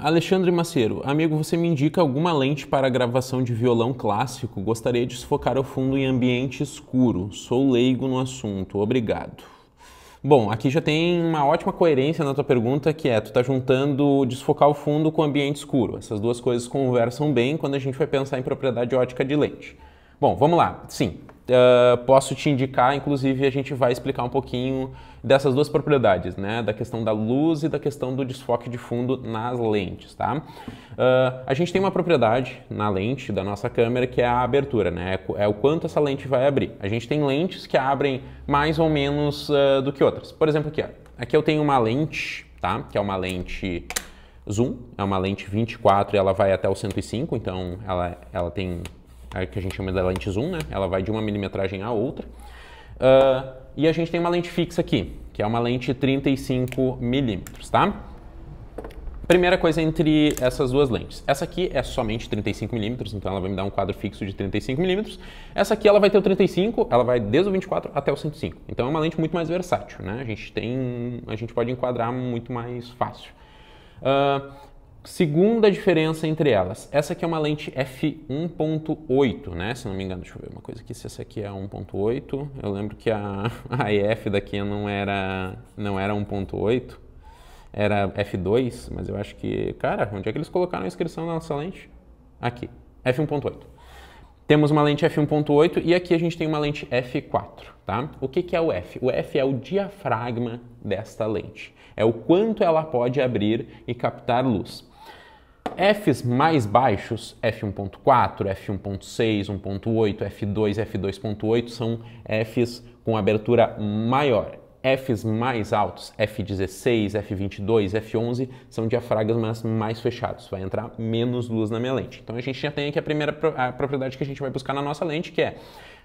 Alexandre Maceiro, amigo, você me indica alguma lente para gravação de violão clássico? Gostaria de focar o fundo em ambiente escuro. Sou leigo no assunto. Obrigado. Bom, aqui já tem uma ótima coerência na tua pergunta, que é tu tá juntando desfocar o fundo com ambiente escuro. Essas duas coisas conversam bem quando a gente vai pensar em propriedade ótica de lente. Bom, vamos lá. Sim, Uh, posso te indicar, inclusive a gente vai explicar um pouquinho dessas duas propriedades, né? Da questão da luz e da questão do desfoque de fundo nas lentes, tá? Uh, a gente tem uma propriedade na lente da nossa câmera que é a abertura, né? É o é quanto essa lente vai abrir. A gente tem lentes que abrem mais ou menos uh, do que outras. Por exemplo, aqui, ó. Aqui eu tenho uma lente, tá? Que é uma lente zoom, é uma lente 24 e ela vai até o 105, então ela, ela tem a que a gente chama de lente zoom, né? Ela vai de uma milimetragem a outra. Uh, e a gente tem uma lente fixa aqui, que é uma lente 35 milímetros, tá? Primeira coisa entre essas duas lentes. Essa aqui é somente 35mm, então ela vai me dar um quadro fixo de 35mm. Essa aqui ela vai ter o 35, ela vai desde o 24 até o 105. Então é uma lente muito mais versátil, né? A gente tem, a gente pode enquadrar muito mais fácil. Uh, Segunda diferença entre elas, essa aqui é uma lente f1.8, né? Se não me engano, deixa eu ver uma coisa aqui, se essa aqui é 1.8, eu lembro que a, a EF daqui não era, não era 1.8, era f2, mas eu acho que, cara, onde é que eles colocaram a inscrição da nossa lente? Aqui, f1.8. Temos uma lente f1.8 e aqui a gente tem uma lente f4, tá? O que, que é o f? O f é o diafragma desta lente, é o quanto ela pode abrir e captar luz. Fs mais baixos, F1.4, F1.6, 1.8, F2, F2.8, são Fs com abertura maior. Fs mais altos, F16, F22, F11, são diafragmas mais fechados, vai entrar menos luz na minha lente. Então a gente já tem aqui a primeira a propriedade que a gente vai buscar na nossa lente, que é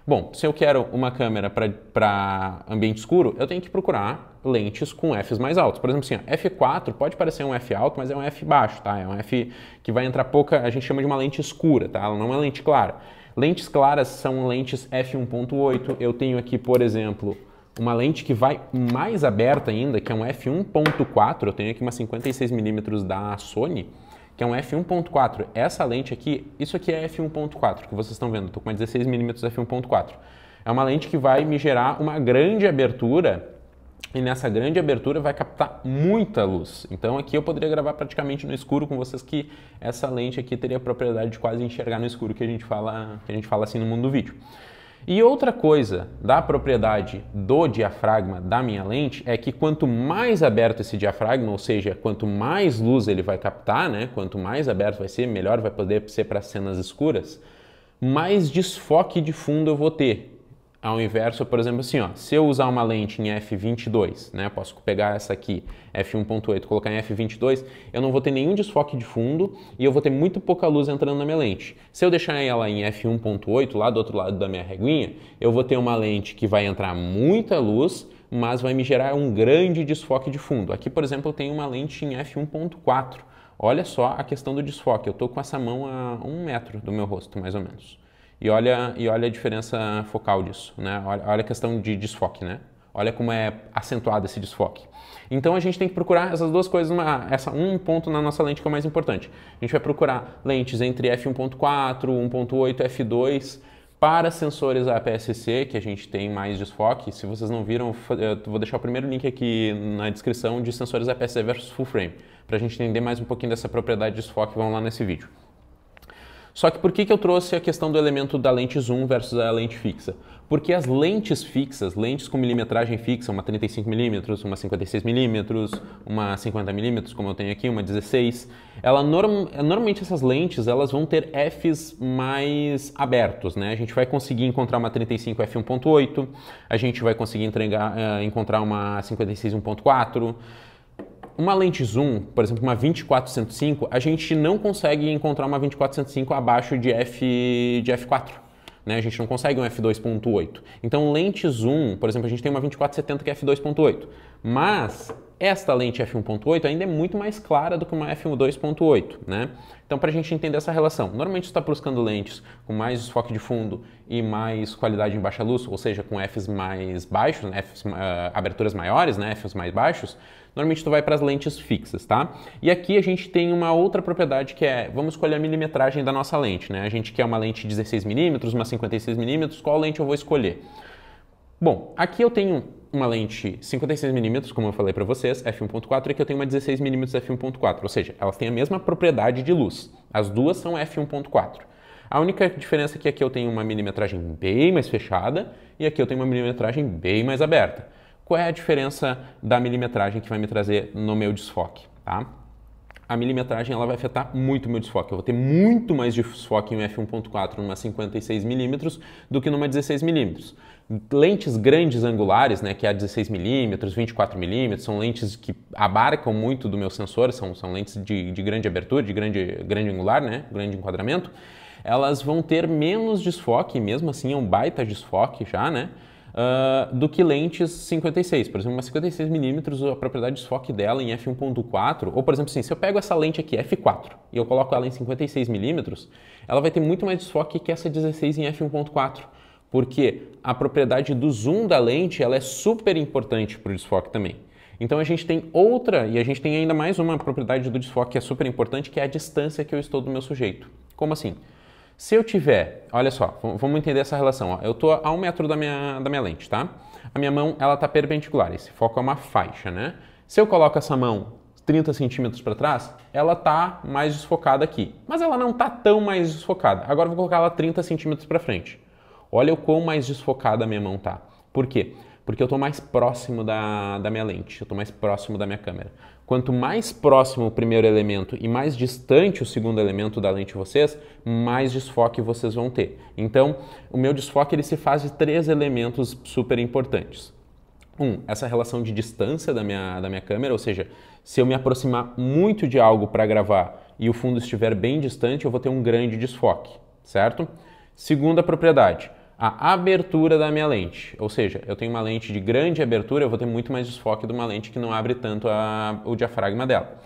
Bom, se eu quero uma câmera para ambiente escuro, eu tenho que procurar lentes com Fs mais altos. Por exemplo, assim, ó, F4 pode parecer um F alto, mas é um F baixo, tá? É um F que vai entrar pouca, a gente chama de uma lente escura, tá? Ela não é uma lente clara. Lentes claras são lentes F1.8. Eu tenho aqui, por exemplo, uma lente que vai mais aberta ainda, que é um F1.4. Eu tenho aqui uma 56mm da Sony que é um f1.4. Essa lente aqui, isso aqui é f1.4 que vocês estão vendo, estou com uma 16mm f1.4. É uma lente que vai me gerar uma grande abertura e nessa grande abertura vai captar muita luz. Então aqui eu poderia gravar praticamente no escuro com vocês que essa lente aqui teria a propriedade de quase enxergar no escuro que a gente fala, que a gente fala assim no mundo do vídeo. E outra coisa da propriedade do diafragma da minha lente é que quanto mais aberto esse diafragma, ou seja, quanto mais luz ele vai captar, né? Quanto mais aberto vai ser, melhor vai poder ser para cenas escuras, mais desfoque de fundo eu vou ter ao inverso, por exemplo, assim, ó, se eu usar uma lente em f22, né, posso pegar essa aqui, f1.8, colocar em f22, eu não vou ter nenhum desfoque de fundo e eu vou ter muito pouca luz entrando na minha lente. Se eu deixar ela em f1.8, lá do outro lado da minha reguinha, eu vou ter uma lente que vai entrar muita luz, mas vai me gerar um grande desfoque de fundo. Aqui, por exemplo, eu tenho uma lente em f1.4. Olha só a questão do desfoque. Eu estou com essa mão a um metro do meu rosto, mais ou menos. E olha, e olha a diferença focal disso, né? Olha, olha a questão de desfoque, né? Olha como é acentuado esse desfoque. Então a gente tem que procurar essas duas coisas, uma, essa um ponto na nossa lente que é o mais importante. A gente vai procurar lentes entre f1.4, 1.8, f2 para sensores APS-C, que a gente tem mais desfoque. Se vocês não viram, eh, vou deixar o primeiro link aqui na descrição de sensores APS-C versus full frame, para a gente entender mais um pouquinho dessa propriedade de desfoque, vão lá nesse vídeo. Só que por que, que eu trouxe a questão do elemento da lente zoom versus a lente fixa? Porque as lentes fixas, lentes com milimetragem fixa, uma 35mm, uma 56mm, uma 50mm, como eu tenho aqui, uma 16, ela norm normalmente essas lentes elas vão ter Fs mais abertos, né? A gente vai conseguir encontrar uma 35 f1.8, a gente vai conseguir entregar, eh, encontrar uma 56 1.4, uma lente zoom, por exemplo, uma 24 a gente não consegue encontrar uma 24 abaixo de, F, de F4. Né? A gente não consegue um f2.8. Então, lente zoom, por exemplo, a gente tem uma 2470 que é f2.8, mas esta lente f1.8 ainda é muito mais clara do que uma f2.8, né? Então, para a gente entender essa relação, normalmente está buscando lentes com mais desfoque de fundo e mais qualidade em baixa luz, ou seja, com f's mais baixos, né? F's, uh, aberturas maiores, né? F's mais baixos. Normalmente tu vai para as lentes fixas, tá? E aqui a gente tem uma outra propriedade que é, vamos escolher a milimetragem da nossa lente, né? A gente quer uma lente 16mm, uma 56mm, qual lente eu vou escolher? Bom, aqui eu tenho uma lente 56mm, como eu falei para vocês, f1.4, e aqui eu tenho uma 16mm f1.4, ou seja, elas têm a mesma propriedade de luz. As duas são f1.4. A única diferença é que aqui eu tenho uma milimetragem bem mais fechada e aqui eu tenho uma milimetragem bem mais aberta. Qual é a diferença da milimetragem que vai me trazer no meu desfoque, tá? A milimetragem ela vai afetar muito o meu desfoque. Eu vou ter muito mais desfoque em um f1.4 numa 56mm do que numa 16mm. Lentes grandes angulares, né, que é a 16mm, 24mm, são lentes que abarcam muito do meu sensor, são, são lentes de, de grande abertura, de grande, grande angular, né, grande enquadramento elas vão ter menos desfoque, mesmo assim é um baita desfoque já, né? uh, do que lentes 56. Por exemplo, uma 56mm, a propriedade de desfoque dela em f1.4, ou por exemplo assim, se eu pego essa lente aqui, f4, e eu coloco ela em 56mm, ela vai ter muito mais desfoque que essa 16 em f1.4 porque a propriedade do zoom da lente ela é super importante para o desfoque também. Então a gente tem outra e a gente tem ainda mais uma propriedade do desfoque que é super importante, que é a distância que eu estou do meu sujeito. Como assim? Se eu tiver, olha só, vamos entender essa relação. Ó. Eu estou a um metro da minha, da minha lente, tá? A minha mão ela está perpendicular, esse foco é uma faixa, né? Se eu coloco essa mão 30 centímetros para trás, ela está mais desfocada aqui. Mas ela não está tão mais desfocada. Agora vou colocar ela 30 centímetros para frente. Olha o quão mais desfocada a minha mão está. Por quê? porque eu estou mais próximo da, da minha lente, eu estou mais próximo da minha câmera. Quanto mais próximo o primeiro elemento e mais distante o segundo elemento da lente vocês, mais desfoque vocês vão ter. Então, o meu desfoque ele se faz de três elementos super importantes. Um, essa relação de distância da minha, da minha câmera, ou seja, se eu me aproximar muito de algo para gravar e o fundo estiver bem distante, eu vou ter um grande desfoque, certo? Segunda propriedade, a abertura da minha lente. Ou seja, eu tenho uma lente de grande abertura, eu vou ter muito mais desfoque de uma lente que não abre tanto a, o diafragma dela.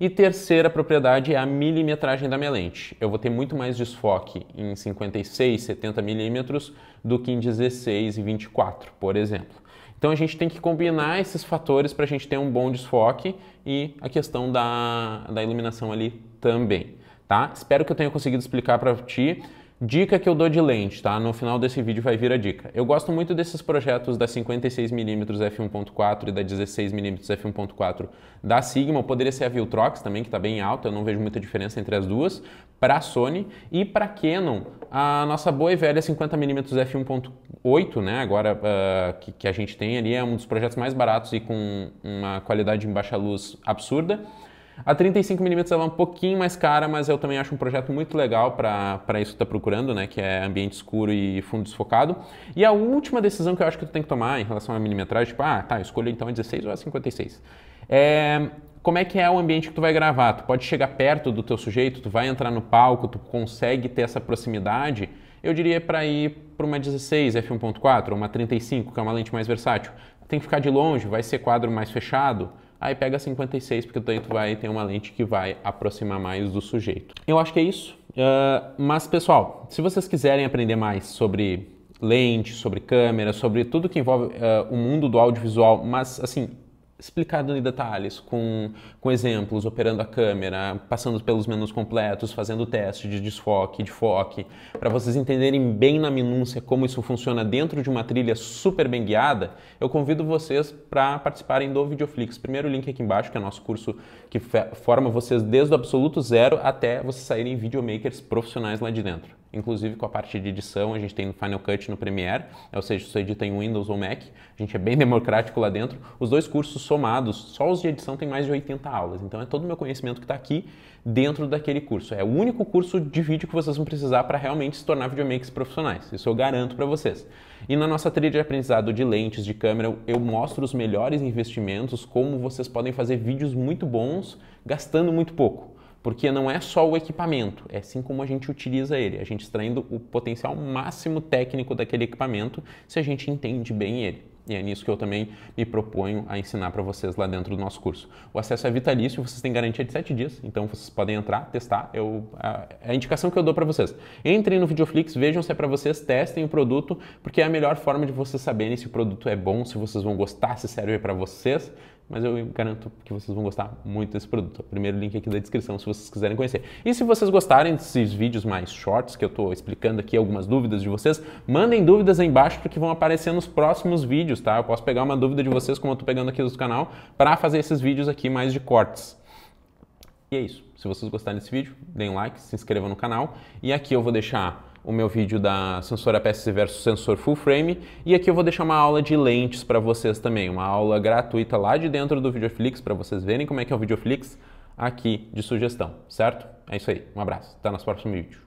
E terceira propriedade é a milimetragem da minha lente. Eu vou ter muito mais desfoque em 56, 70 milímetros do que em 16 e 24, por exemplo. Então a gente tem que combinar esses fatores para a gente ter um bom desfoque e a questão da, da iluminação ali também. Tá? Espero que eu tenha conseguido explicar para ti. Dica que eu dou de lente, tá? No final desse vídeo vai vir a dica. Eu gosto muito desses projetos da 56mm f1.4 e da 16mm f1.4 da Sigma, poderia ser a Viltrox também, que está bem alta, eu não vejo muita diferença entre as duas, para a Sony e para Canon, a nossa boa e velha 50mm f1.8, né? Agora uh, que, que a gente tem ali, é um dos projetos mais baratos e com uma qualidade em baixa luz absurda. A 35mm ela é um pouquinho mais cara, mas eu também acho um projeto muito legal para isso que está procurando, né? Que é ambiente escuro e fundo desfocado. E a última decisão que eu acho que tu tem que tomar em relação à milimetragem, tipo, ah, tá, escolha então a é 16 ou é a 56. É, como é que é o ambiente que tu vai gravar? Tu pode chegar perto do teu sujeito, tu vai entrar no palco, tu consegue ter essa proximidade. Eu diria para ir para uma 16 f1.4 ou uma 35, que é uma lente mais versátil. Tem que ficar de longe, vai ser quadro mais fechado. Aí pega 56, porque daí tu vai ter uma lente que vai aproximar mais do sujeito. Eu acho que é isso. Uh, mas, pessoal, se vocês quiserem aprender mais sobre lente, sobre câmera, sobre tudo que envolve uh, o mundo do audiovisual, mas assim, explicado em detalhes, com, com exemplos, operando a câmera, passando pelos menus completos, fazendo teste de desfoque, de foque, para vocês entenderem bem na minúcia como isso funciona dentro de uma trilha super bem guiada, eu convido vocês para participarem do Videoflix. Primeiro link aqui embaixo, que é nosso curso que forma vocês desde o absoluto zero até vocês saírem videomakers profissionais lá de dentro. Inclusive com a parte de edição, a gente tem no Final Cut no Premiere, ou seja, você edita em Windows ou Mac, a gente é bem democrático lá dentro. Os dois cursos somados, só os de edição tem mais de 80 aulas. Então é todo o meu conhecimento que está aqui dentro daquele curso. É o único curso de vídeo que vocês vão precisar para realmente se tornar videomakers profissionais. Isso eu garanto para vocês. E na nossa trilha de aprendizado de lentes, de câmera, eu mostro os melhores investimentos, como vocês podem fazer vídeos muito bons gastando muito pouco porque não é só o equipamento, é sim como a gente utiliza ele, a gente extraindo o potencial máximo técnico daquele equipamento se a gente entende bem ele. E é nisso que eu também me proponho a ensinar para vocês lá dentro do nosso curso. O acesso é vitalício, vocês têm garantia de 7 dias, então vocês podem entrar, testar. Eu, a, a indicação que eu dou para vocês. Entrem no Videoflix, vejam se é para vocês, testem o produto, porque é a melhor forma de vocês saberem se o produto é bom, se vocês vão gostar, se serve para vocês, mas eu garanto que vocês vão gostar muito desse produto. O primeiro link aqui da descrição, se vocês quiserem conhecer. E se vocês gostarem desses vídeos mais shorts, que eu estou explicando aqui algumas dúvidas de vocês, mandem dúvidas aí embaixo porque vão aparecer nos próximos vídeos, tá? Eu posso pegar uma dúvida de vocês, como eu estou pegando aqui do canal, para fazer esses vídeos aqui mais de cortes. E é isso. Se vocês gostarem desse vídeo, deem um like, se inscrevam no canal. E aqui eu vou deixar o meu vídeo da sensor APS-C versus sensor full frame e aqui eu vou deixar uma aula de lentes para vocês também, uma aula gratuita lá de dentro do Videoflix para vocês verem como é que é o Videoflix aqui de sugestão, certo? É isso aí, um abraço, até nosso próximo vídeo.